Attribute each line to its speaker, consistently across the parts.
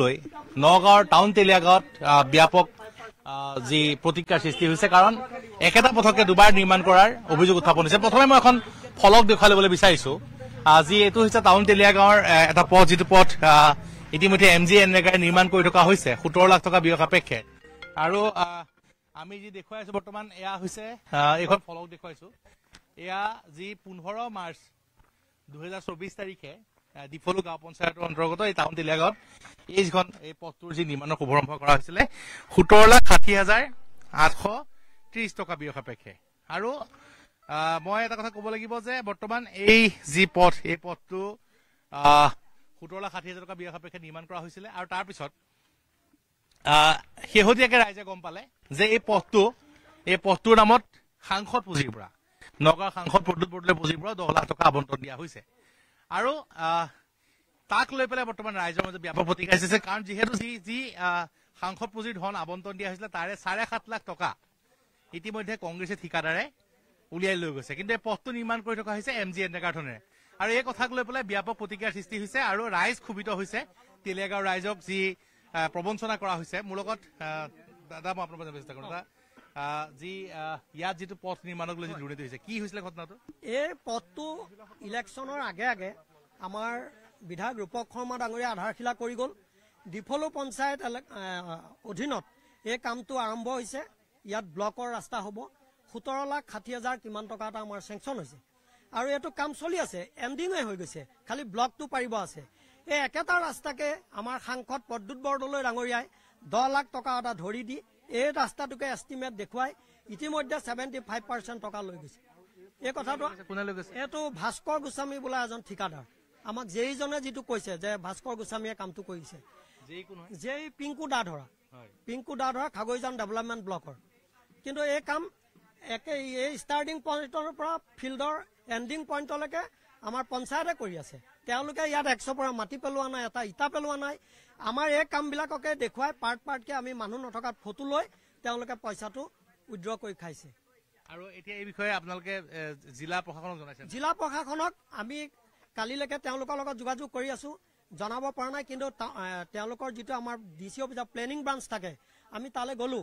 Speaker 1: লৈ নগাঁৱৰ টাউন তেলিয়াগাঁৱত ব্যাপক যি প্ৰতিক্ৰিয়াৰ সৃষ্টি হৈছে কাৰণ একেটা পথকে দুবাৰ নিৰ্মাণ কৰাৰ অভিযোগ উত্থাপন হৈছে প্ৰথমে মই এখন ফলক দেখুৱাবলৈ বিচাৰিছো আজি এইটো হৈছে টাউন তেলিয়াগাঁৱৰ এটা পথ যিটো পথ ইতিমধ্যে এম জি এনৰেগাৰে নিৰ্মাণ কৰি থকা হৈছে সোতৰ লাখ টকা ব্যয় সাপেক্ষে আৰু আমি যি দেখুৱাইছো বৰ্তমান এয়া হৈছে এইখন ফলক দেখুৱাইছো এয়া যি পোন্ধৰ মাৰ্চ দুহেজাৰ চৌবিশ তাৰিখে ডিফলু গাঁও পঞ্চায়তৰ অন্তৰ্গত এই টাউন টিলেগত এইখন এই পথটোৰ যি নিৰ্মাণৰ শুভাৰম্ভ কৰা হৈছিলে সোতৰ লাখ ষাঠি হাজাৰ আঠশ ত্ৰিশ টকা ব্যয় সাপেক্ষে আৰু মই এটা কথা ক'ব লাগিব যে বৰ্তমান এই যি পথ এই পথটো সোতৰ লাখ ষাঠি হাজাৰ টকা ব্যয় সাপেক্ষে নিৰ্মাণ কৰা হৈছিলে আৰু তাৰপিছত শেহতীয়াকৈ ৰাইজে গম পালে যে এই পথটো এই পথটোৰ নামত সাংসদ পুঁজিৰ পৰা নগাঁৱৰ সাংসদ প্ৰদ্যুৎ বৰদলৈ পুঁজিৰ পৰা দহ লাখ টকা আৱণ্টন দিয়া হৈছে আৰু তাক লৈ পেলাই বৰ্তমান ৰাইজৰ মাজত ব্যাপক প্ৰতিক্ৰিয়া আছে কাৰণ যিহেতু যি যি সাংসদ পুঁজিৰ ধন আবণ্টন দিয়া হৈছিলে তাৰে চাৰে সাত লাখ টকা ইতিমধ্যে কংগ্ৰেছে ঠিকাদাৰে উলিয়াই লৈ গৈছে কিন্তু এই পথটো নিৰ্মাণ কৰি থকা হৈছে এম জি এন ডেকাৰ ধনেৰে আৰু এই কথাক লৈ পেলাই ব্যাপক প্ৰতিক্ৰিয়াৰ সৃষ্টি হৈছে আৰু ৰাইজ ক্ষোভিত হৈছে তেলেগাঁও ৰাইজক যি প্ৰবঞ্চনা কৰা হৈছে মোৰ লগত দাদা মই আপোনাৰ চেষ্টা যি ইয়াত যিটো পথ নিৰ্মাণক লৈ দুৰ্নীতি হৈছে কি হৈছিলে ঘটনাটো এই পথটো
Speaker 2: ইলেকশ্যনৰ আগে আগে আমাৰ বিধায়ক ৰূপক শৰ্মা ডাঙৰীয়া আধাৰশিলা কৰি গ'ল ডিফলো পঞ্চায়ত অধীনত এই কামটো আৰম্ভ হৈছে ইয়াত ব্লকৰ ৰাস্তা হ'ব সোতৰ লাখ ষাঠি হাজাৰ কিমান টকা এটা আমাৰ চেংচন হৈছে আৰু এইটো কাম চলি আছে এণ্ডিঙে হৈ গৈছে খালি ব্লকটো পাৰিব আছে এই একেটা ৰাস্তাকে আমাৰ সাংসদ প্ৰদ্যুৎ বৰদলৈ ডাঙৰীয়াই দহ লাখ টকা এটা ধৰি দি এই ৰাস্তাটোকে এষ্টিমেট দেখুৱাই ইতিমধ্যে ছেভেণ্টি ফাইভ পাৰ্চেণ্ট টকা লৈ গৈছে এই কথাটো কোনে লৈ গৈছে এইটো ভাস্কৰ গোস্বামী বোলা এজন ঠিকাদাৰ আমাক জেইজনে যিটো কৈছে যে ভাস্কৰ গোস্বামীয়ে কামটো কৰিছে জেই পিংকু দা ধৰা পিংকু দা ধৰা খাগৰিজান ডেভেলপমেণ্ট ব্লকৰ কিন্তু এই কাম একে এই ষ্টাৰ্টিং পইণ্টৰ পৰা ফিল্ডৰ এণ্ডিং পইণ্টলৈকে আমাৰ পঞ্চায়তে কৰি আছে তেওঁলোকে ইয়াত একশ পৰা মাটি পেলোৱা নাই এটা ইটা পেলোৱা নাই আমাৰ এই কামবিলাককে দেখুৱাই পাৰ্ট পাৰ্টকে আমি মানুহ নথকাত ফটো লৈ তেওঁলোকে পইচাটো
Speaker 1: উইড্ৰ কৰি খাইছে আৰু এতিয়া এই বিষয়ে আপোনালোকে জিলা প্ৰশাসনক জনাইছে জিলা প্ৰশাসনক
Speaker 2: আমি কালিলৈকে তেওঁলোকৰ লগত যোগাযোগ কৰি আছো জনাব পৰা নাই কিন্তু তেওঁলোকৰ যিটো আমাৰ ডি চি অফিচৰ প্লেনিং ব্ৰাঞ্চ থাকে আমি তালৈ গ'লো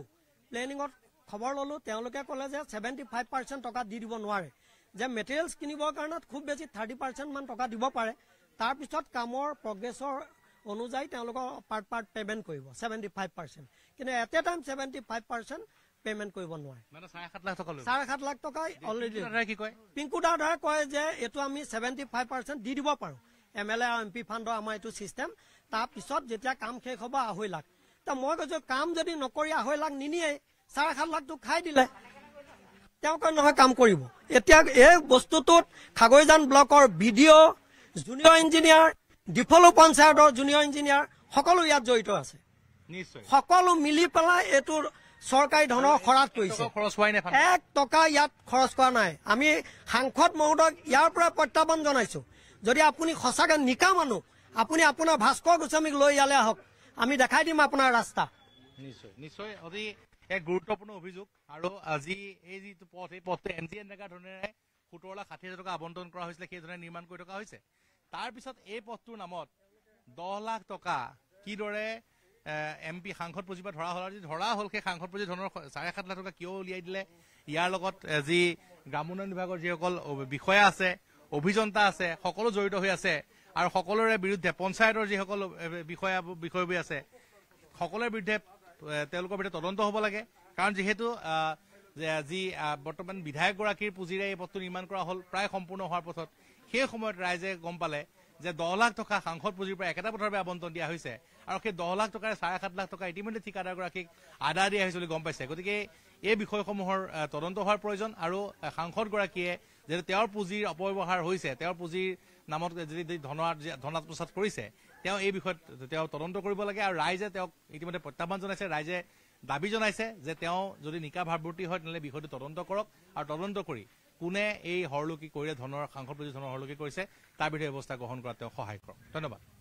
Speaker 2: প্লেনিঙত খবৰ ললোঁ তেওঁলোকে ক'লে যে ছেভেণ্টি ফাইভ পাৰ্চেণ্ট টকা দি দিব নোৱাৰে যে মেটেৰিয়েলছ কিনিবৰ কাৰণে খুব বেছি থাৰ্টি পাৰ্চেণ্টমান টকা দিব পাৰে তাৰপিছত কামৰ প্ৰগ্ৰেছৰ অনুযায়ী তেওঁলোকৰ পাৰ্ট পাৰ্ট পেমেণ্ট কৰিব ছেভেণ্টি ফাইভ পাৰ্চেণ্ট কিন্তু at a time seventy five percent payment কৰিব
Speaker 1: নোৱাৰে চাৰে
Speaker 2: সাত লাখ টকা অলৰেডি পিংকু দাদাই কয় যে এইটো আমি ছেভেণ্টি ফাইভ পাৰ্চেণ্ট দি দিব পাৰোঁ এম এল এ আৰু এম পি ফাণ্ডৰ আমাৰ এইটো ছিষ্টেম তাৰপিছত যেতিয়া কাম শেষ হ'ব আঢ়ৈ লাখ মই কৈছো কাম যদি নকৰি আঢ়ৈ লাখ নিনিয়েই চাৰে সাত লাখটো খাই দিলে তেওঁকৈ নহয় কাম কৰিব এতিয়া এই বস্তুটোত খাগৈজান ব্লকৰ B D O' junior engineer Diphlu পঞ্চায়তৰ জুনিয়ৰ ইঞ্জিনিয়াৰ সকলো ইয়াত জড়িত আছে সকলো মিলি পেলাই এইটো চৰকাৰী ধনৰ খৰচ কৰিছে এক টকা ইয়াত খৰচ কৰা নাই আমি সাংসদ মহোদয়ক ইয়াৰ পৰা প্ৰত্যাহ্বান জনাইছো যদি আপুনি সঁচাকৈ নিকা মানুহ আপুনি আপোনাৰ ভাস্কৰ গোস্বামীক লৈ ইয়ালৈ আহক আমি দেখাই দিম আপোনাৰ ৰাস্তা
Speaker 1: নিশ্চয় এক গুৰুত্বপূৰ্ণ অভিযোগ আৰু আজি এই যিটো পথ এই পথটো এম জি এনেকা ধৰণেৰে সোতৰ লাখ ষাঠি হাজাৰ টকা আবণ্টন কৰা হৈছিলে সেইধৰণে নিৰ্মাণ কৰি থকা হৈছে তাৰপিছত এই পথটোৰ নামত দহ লাখ টকা কিদৰে এম পি সাংসদ পুঁজিৰ পৰা ধৰা হ'ল আৰু যদি ধৰা হ'ল সেই সাংসদ পুঁজি ধৰণৰ চাৰে সাত লাখ টকা কিয় উলিয়াই দিলে ইয়াৰ লগত যি গ্ৰামোন্নয়ন বিভাগৰ যিসকল বিষয়া আছে অভিযন্তা আছে সকলো জড়িত হৈ আছে আৰু সকলোৰে বিৰুদ্ধে পঞ্চায়তৰ যিসকল বিষয়া বিষয়বোৰ আছে সকলোৰে বিৰুদ্ধে তেওঁলোকৰ ভিতৰত তদন্ত হ'ব লাগে কাৰণ যিহেতু যি বৰ্তমান বিধায়কগৰাকীৰ পুঁজিৰে এই পথটো নিৰ্মাণ কৰা হ'ল প্ৰায় সম্পূৰ্ণ হোৱাৰ পথত সেই সময়ত ৰাইজে গম পালে যে দহ লাখ টকা সাংসদ পুঁজিৰ পৰা একেটা পথৰ বাবে আবণ্টন দিয়া হৈছে আৰু সেই দহ লাখ টকাৰে চাৰে সাত লাখ টকা ইতিমধ্যে ঠিকাদাৰগৰাকীক আদা দিয়া হৈছে বুলি গম পাইছে গতিকে এই বিষয়সমূহৰ তদন্ত হোৱাৰ প্ৰয়োজন আৰু সাংসদগৰাকীয়ে যে তেওঁৰ পুঁজিৰ অপব্যৱহাৰ হৈছে তেওঁৰ পুঁজিৰ নামত যদি ধনৰ ধনাত্মসাত কৰিছে তেওঁ এই বিষয়ত তেওঁ তদন্ত কৰিব লাগে আৰু ৰাইজে তেওঁক ইতিমধ্যে প্ৰত্যাহ্বান জনাইছে ৰাইজে দাবী জনাইছে যে তেওঁ যদি নিকা ভাৱবৰ্তি হয় তেনেহ'লে বিষয়টো তদন্ত কৰক আৰু তদন্ত কৰি কোনে এই হৰলুকি কৰিলে ধনৰ সাংসদ প্ৰতি ধনৰ হৰলুকি কৰিছে তাৰ বিষয়ে ব্যৱস্থা গ্ৰহণ কৰাত তেওঁ সহায় কৰক ধন্যবাদ